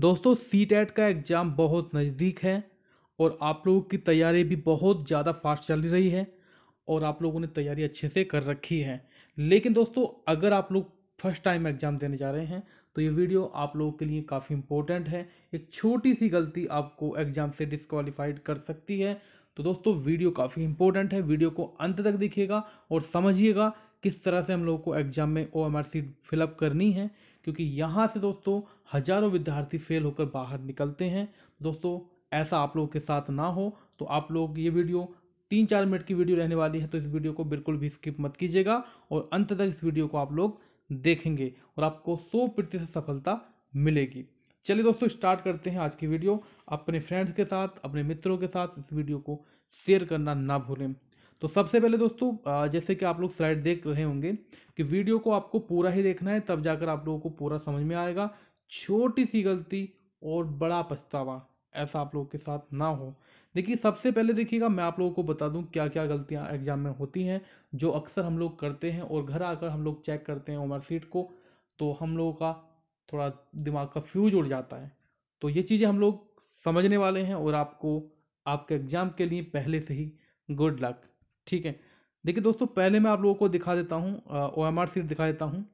दोस्तों C TET का exam बहुत नज़दीक है और आप लोगों की तैयारी भी बहुत ज़्यादा फास्ट चल रही है और आप लोगों ने तैयारी अच्छे से कर रखी है लेकिन दोस्तों अगर आप लोग फर्स्ट टाइम एग्ज़ाम देने जा रहे हैं तो ये वीडियो आप लोगों के लिए काफ़ी इंपॉर्टेंट है एक छोटी सी गलती आपको एग्ज़ाम से डिसक्वालीफाइड कर सकती है तो दोस्तों वीडियो काफ़ी इंपॉर्टेंट है वीडियो को अंत तक देखिएगा और समझिएगा किस तरह से हम लोगों को एग्ज़ाम में O M R sheet fill up करनी है क्योंकि यहाँ से दोस्तों हज़ारों विद्यार्थी फेल होकर बाहर निकलते हैं दोस्तों ऐसा आप लोगों के साथ ना हो तो आप लोग ये वीडियो तीन चार मिनट की वीडियो रहने वाली है तो इस वीडियो को बिल्कुल भी स्किप मत कीजिएगा और अंत तक इस वीडियो को आप लोग देखेंगे और आपको सौ प्रतिशत सफलता मिलेगी चलिए दोस्तों स्टार्ट करते हैं आज की वीडियो अपने फ्रेंड्स के साथ अपने मित्रों के साथ इस वीडियो को शेयर करना ना भूलें तो सबसे पहले दोस्तों जैसे कि आप लोग स्लाइड देख रहे होंगे कि वीडियो को आपको पूरा ही देखना है तब जाकर आप लोगों को पूरा समझ में आएगा छोटी सी गलती और बड़ा पछतावा ऐसा आप लोगों के साथ ना हो देखिए सबसे पहले देखिएगा मैं आप लोगों को बता दूं क्या क्या गलतियां एग्जाम में होती हैं जो अक्सर हम लोग करते हैं और घर आकर हम लोग चेक करते हैं उमर सीट को तो हम लोगों का थोड़ा दिमाग का फ्यूज उड़ जाता है तो ये चीज़ें हम लोग समझने वाले हैं और आपको आपके एग्ज़ाम के लिए पहले से ही गुड लक ठीक है देखिए दोस्तों पहले मैं आप लोगों को दिखा देता हूँ ओ एम आर सीट दिखा देता हूँ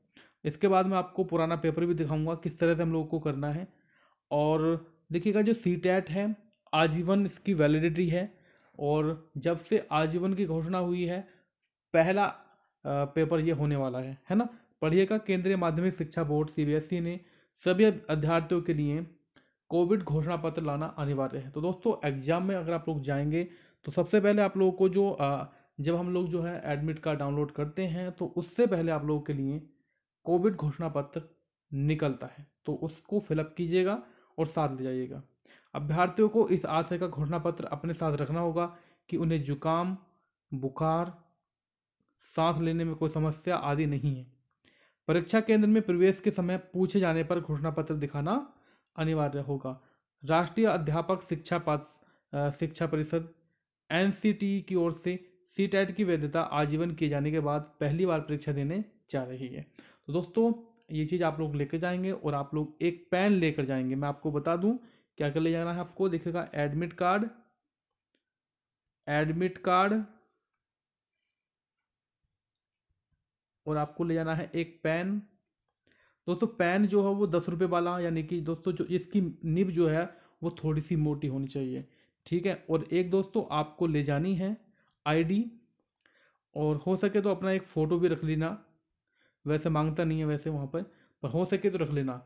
इसके बाद मैं आपको पुराना पेपर भी दिखाऊंगा किस तरह से हम लोगों को करना है और देखिएगा जो सी टैट है आजीवन इसकी वैलिडिटी है और जब से आजीवन की घोषणा हुई है पहला पेपर ये होने वाला है है ना पढ़िएगा केंद्रीय माध्यमिक शिक्षा बोर्ड सी e ने सभी अध्यार्थियों के लिए कोविड घोषणा पत्र लाना अनिवार्य है तो दोस्तों एग्जाम में अगर आप लोग जाएंगे तो सबसे पहले आप लोगों को जो आ, जब हम लोग जो है एडमिट कार्ड डाउनलोड करते हैं तो उससे पहले आप लोगों के लिए कोविड घोषणा पत्र निकलता है तो उसको फिलअप कीजिएगा और साथ ले जाइएगा अभ्यर्थियों को इस आशय का घोषणा पत्र अपने साथ रखना होगा कि उन्हें जुकाम बुखार सांस लेने में कोई समस्या आदि नहीं है परीक्षा केंद्र में प्रवेश के समय पूछे जाने पर घोषणा पत्र दिखाना अनिवार्य होगा राष्ट्रीय अध्यापक शिक्षा शिक्षा परिषद एन की ओर से सी टेट की वैधता आजीवन किए जाने के बाद पहली बार परीक्षा देने जा रही है तो दोस्तों ये चीज़ आप लोग लेकर जाएंगे और आप लोग एक पैन लेकर जाएंगे मैं आपको बता दूं क्या क्या ले जाना है आपको देखेगा एडमिट कार्ड एडमिट कार्ड और आपको ले जाना है एक पैन दोस्तों पैन जो है वो दस रुपये वाला यानी कि दोस्तों जो इसकी निब जो है वो थोड़ी सी मोटी होनी चाहिए ठीक है और एक दोस्तों आपको ले जानी है आईडी और हो सके तो अपना एक फ़ोटो भी रख लेना वैसे मांगता नहीं है वैसे वहाँ पर पर हो सके तो रख लेना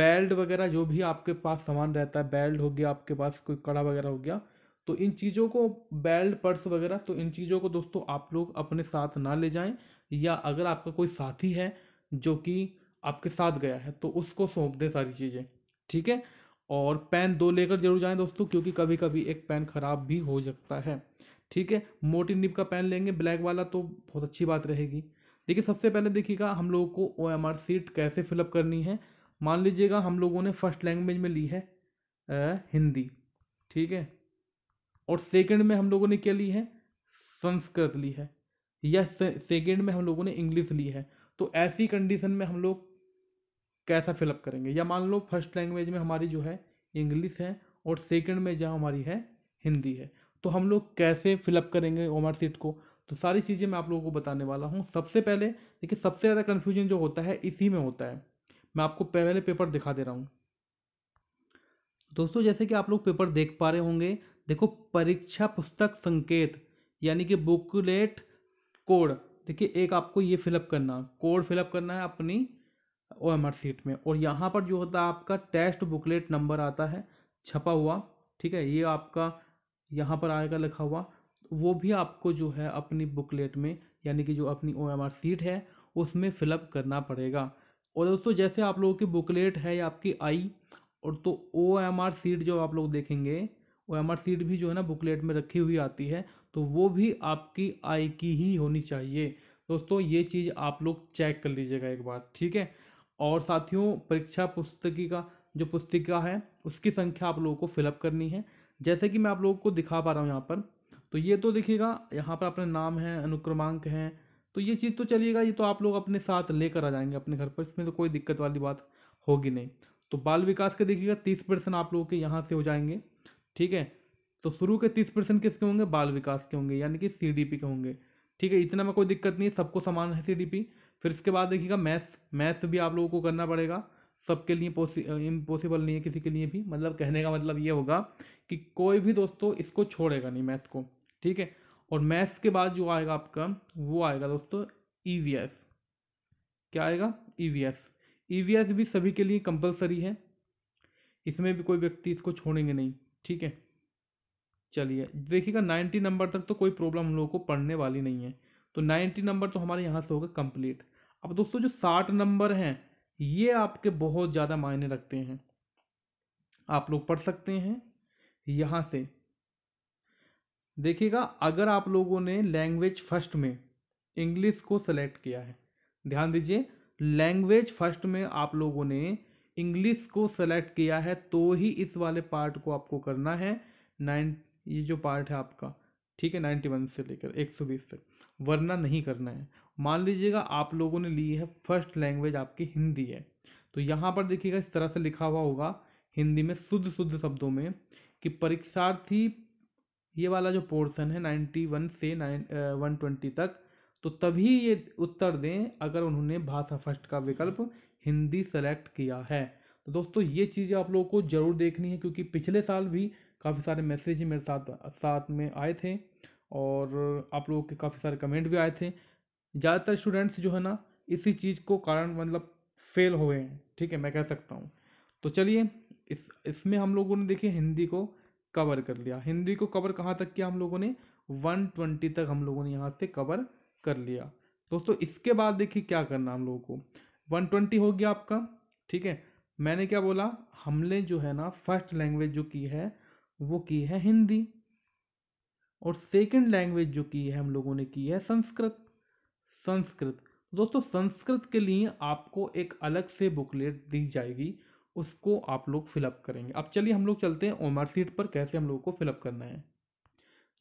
बेल्ट वगैरह जो भी आपके पास सामान रहता है बेल्ट हो गया आपके पास कोई कड़ा वगैरह हो गया तो इन चीज़ों को बेल्ट पर्स वगैरह तो इन चीज़ों को दोस्तों आप लोग अपने साथ ना ले जाएं या अगर आपका कोई साथी है जो कि आपके साथ गया है तो उसको सौंप दें सारी चीज़ें ठीक है और पेन दो लेकर जरूर जाएं दोस्तों क्योंकि कभी कभी एक पेन ख़राब भी हो सकता है ठीक है मोटी निब का पेन लेंगे ब्लैक वाला तो बहुत अच्छी बात रहेगी देखिए सबसे पहले देखिएगा हम लोगों को ओ एम आर सीट कैसे फिलअप करनी है मान लीजिएगा हम लोगों ने फर्स्ट लैंग्वेज में ली है आ, हिंदी ठीक है और सेकंड में हम लोगों ने क्या ली है संस्कृत ली है या सेकंड में हम लोगों ने इंग्लिश ली है तो ऐसी कंडीशन में हम लोग कैसा फिलअप करेंगे या मान लो फर्स्ट लैंग्वेज में हमारी जो है इंग्लिश है और सेकंड में जहाँ हमारी है हिंदी है तो हम लोग कैसे फिलअप करेंगे ओमर सीट को तो सारी चीज़ें मैं आप लोगों को बताने वाला हूँ सबसे पहले देखिए सबसे ज़्यादा कन्फ्यूजन जो होता है इसी में होता है मैं आपको पहले पेपर दिखा दे रहा हूँ दोस्तों जैसे कि आप लोग पेपर देख पा रहे होंगे देखो परीक्षा पुस्तक संकेत यानी कि बुकलेट कोड देखिए एक आपको ये फिलअप करना कोड फिलअप करना है अपनी ओ एम आर सीट में और यहाँ पर जो होता है आपका टेस्ट बुकलेट नंबर आता है छपा हुआ ठीक है ये आपका यहाँ पर आएगा लिखा हुआ वो भी आपको जो है अपनी बुकलेट में यानी कि जो अपनी ओ एम आर सीट है उसमें फिलअप करना पड़ेगा और दोस्तों जैसे आप लोगों की बुकलेट है या आपकी आई और तो ओ एम आर सीट जो आप लोग देखेंगे ओ एम आर सीट भी जो है ना बुकलेट में रखी हुई आती है तो वो भी आपकी आई की ही होनी चाहिए दोस्तों ये चीज़ आप लोग चेक कर लीजिएगा एक बार ठीक है और साथियों परीक्षा पुस्तकी का जो पुस्तिका है उसकी संख्या आप लोगों को फिलअप करनी है जैसे कि मैं आप लोगों को दिखा पा रहा हूँ यहाँ पर तो ये तो देखिएगा यहाँ पर अपने नाम है अनुक्रमांक है तो ये चीज़ तो चलिएगा ये तो आप लोग अपने साथ लेकर आ जाएंगे अपने घर पर इसमें तो कोई दिक्कत वाली बात होगी नहीं तो बाल विकास के देखिएगा तीस परसेंट आप लोगों के यहाँ से हो जाएंगे ठीक है तो शुरू के तीस परसेंट किसके होंगे बाल विकास के होंगे यानी कि सी के होंगे ठीक है इतना में कोई दिक्कत नहीं है सबको समान है सी फिर इसके बाद देखिएगा मैथ्स मैथ्स भी आप लोगों को करना पड़ेगा सबके लिए पॉसि इम्पॉसिबल नहीं है किसी के लिए भी मतलब कहने का मतलब ये होगा कि कोई भी दोस्तों इसको छोड़ेगा नहीं मैथ को ठीक है और मैथ्स के बाद जो आएगा आपका वो आएगा दोस्तों ई e क्या आएगा ई e वी e भी सभी के लिए कंपलसरी है इसमें भी कोई व्यक्ति इसको छोड़ेंगे नहीं ठीक है चलिए देखिएगा नाइन्टी नंबर तक तो कोई प्रॉब्लम हम लोगों को पढ़ने वाली नहीं है तो नाइन्टी नंबर तो हमारे यहाँ से होगा कंप्लीट अब दोस्तों जो साठ नंबर हैं ये आपके बहुत ज़्यादा मायने रखते हैं आप लोग पढ़ सकते हैं यहाँ से देखिएगा अगर आप लोगों ने लैंग्वेज फर्स्ट में इंग्लिश को सेलेक्ट किया है ध्यान दीजिए लैंग्वेज फर्स्ट में आप लोगों ने इंग्लिश को सेलेक्ट किया है तो ही इस वाले पार्ट को आपको करना है नाइन ये जो पार्ट है आपका ठीक है नाइन्टी वन से लेकर एक सौ बीस तक वरना नहीं करना है मान लीजिएगा आप लोगों ने ली है फर्स्ट लैंग्वेज आपकी हिंदी है तो यहाँ पर देखिएगा इस तरह से लिखा हुआ होगा हिंदी में शुद्ध शुद्ध शब्दों में कि परीक्षार्थी ये वाला जो पोर्शन है नाइन्टी वन से नाइन वन ट्वेंटी तक तो तभी ये उत्तर दें अगर उन्होंने भाषा फर्स्ट का विकल्प हिंदी सेलेक्ट किया है तो दोस्तों ये चीज़ें आप लोगों को ज़रूर देखनी है क्योंकि पिछले साल भी काफ़ी सारे मैसेज मेरे साथ साथ में आए थे और आप लोगों के काफ़ी सारे कमेंट भी आए थे ज़्यादातर स्टूडेंट्स जो है ना इसी चीज़ को कारण मतलब फेल हुए हैं ठीक है मैं कह सकता हूँ तो चलिए इस इसमें हम लोगों ने देखिए हिंदी को कवर कर लिया हिंदी को कवर कहाँ तक किया हम लोगों ने वन ट्वेंटी तक हम लोगों ने यहाँ से कवर कर लिया दोस्तों इसके बाद देखिए क्या करना हम लोगों को वन ट्वेंटी हो गया आपका ठीक है मैंने क्या बोला हमने जो है ना फर्स्ट लैंग्वेज जो की है वो की है हिंदी और सेकेंड लैंग्वेज जो की है हम लोगों ने की है संस्कृत संस्कृत दोस्तों संस्कृत के लिए आपको एक अलग से बुकलेट दी जाएगी उसको आप लोग फिलअप करेंगे अब चलिए हम लोग चलते हैं ओमर सीट पर कैसे हम लोगों को फिलअप करना है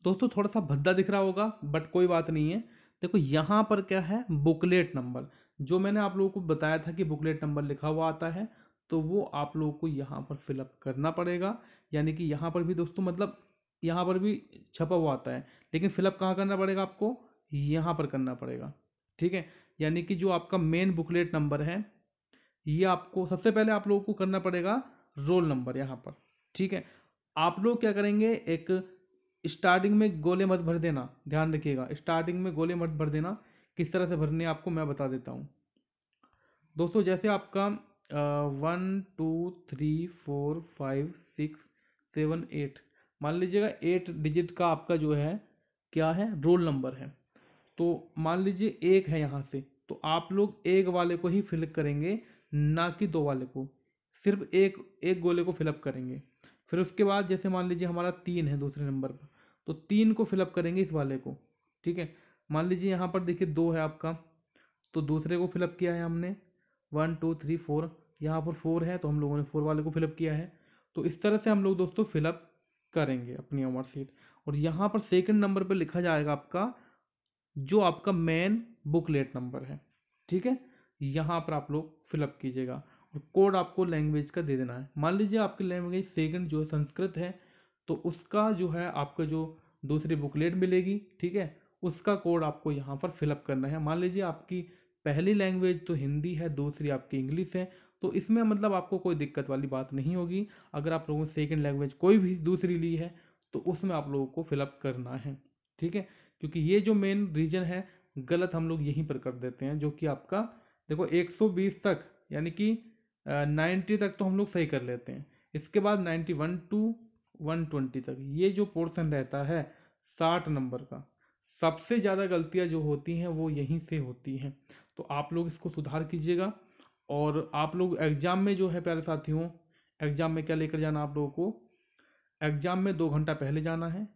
दोस्तों थोड़ा सा भद्दा दिख रहा होगा बट कोई बात नहीं है देखो यहाँ पर क्या है बुकलेट नंबर जो मैंने आप लोगों को बताया था कि बुकलेट नंबर लिखा हुआ आता है तो वो आप लोगों को यहाँ पर फिलअप करना पड़ेगा यानी कि यहाँ पर भी दोस्तों मतलब यहाँ पर भी छपा हुआ आता है लेकिन फिलअप कहाँ करना पड़ेगा आपको यहाँ पर करना पड़ेगा ठीक है यानी कि जो आपका मेन बुकलेट नंबर है ये आपको सबसे पहले आप लोगों को करना पड़ेगा रोल नंबर यहाँ पर ठीक है आप लोग क्या करेंगे एक स्टार्टिंग में गोले मत भर देना ध्यान रखिएगा स्टार्टिंग में गोले मत भर देना किस तरह से भरने आपको मैं बता देता हूँ दोस्तों जैसे आपका one two three four five six seven eight मान लीजिएगा एट डिजिट का आपका जो है क्या है रोल नंबर है तो मान लीजिए एक है यहाँ से तो आप लोग एक वाले को ही फिल करेंगे ना कि दो वाले को सिर्फ एक एक गोले को फिलअप करेंगे फिर उसके बाद जैसे मान लीजिए हमारा तीन है दूसरे नंबर पर तो तीन को फिलअप करेंगे इस वाले को ठीक है मान लीजिए यहाँ पर देखिए दो है आपका तो दूसरे को फिलअप किया है हमने वन टू थ्री फोर यहाँ पर फोर है तो हम लोगों ने फोर वाले को फिलअप किया है तो इस तरह से हम लोग दोस्तों फिलअप करेंगे अपनी होमवर्क सीट और यहाँ पर सेकंड नंबर पर लिखा जाएगा आपका जो आपका मेन बुकलेट नंबर है ठीक है यहाँ पर आप लोग फिलअप कीजिएगा और कोड आपको लैंग्वेज का दे देना है मान लीजिए आपकी लैंग्वेज सेकंड जो संस्कृत है तो उसका जो है आपका जो दूसरी बुकलेट मिलेगी ठीक है उसका कोड आपको यहाँ पर फिलअप करना है मान लीजिए आपकी पहली लैंग्वेज तो हिंदी है दूसरी आपकी इंग्लिश है तो इसमें मतलब आपको कोई दिक्कत वाली बात नहीं होगी अगर आप लोगों ने सेकेंड लैंग्वेज कोई भी दूसरी ली है तो उसमें आप लोगों को फिलअप करना है ठीक है क्योंकि ये जो मेन रीजन है गलत हम लोग यहीं पर कर देते हैं जो कि आपका देखो 120 तक यानी कि 90 तक तो हम लोग सही कर लेते हैं इसके बाद 91 टू 120 तक ये जो पोर्शन रहता है 60 नंबर का सबसे ज़्यादा गलतियाँ जो होती हैं वो यहीं से होती हैं तो आप लोग इसको सुधार कीजिएगा और आप लोग एग्ज़ाम में जो है प्यारे साथियों एग्ज़ाम में क्या लेकर जाना आप लोगों को एग्ज़ाम में दो घंटा पहले जाना है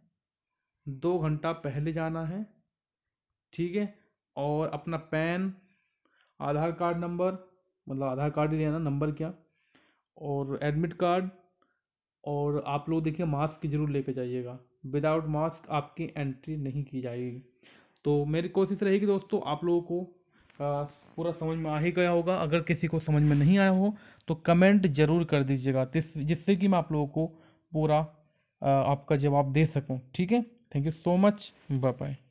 दो घंटा पहले जाना है ठीक है और अपना पैन आधार कार्ड नंबर मतलब आधार कार्ड ले लेना नंबर क्या और एडमिट कार्ड और आप लोग देखिए मास्क जरूर लेके जाइएगा विदाउट मास्क आपकी एंट्री नहीं की जाएगी तो मेरी कोशिश रहेगी दोस्तों आप लोगों को पूरा समझ में आ ही गया होगा अगर किसी को समझ में नहीं आया हो तो कमेंट जरूर कर दीजिएगा जिससे कि मैं आप लोगों को पूरा आपका जवाब दे सकूँ ठीक है thank you so much bye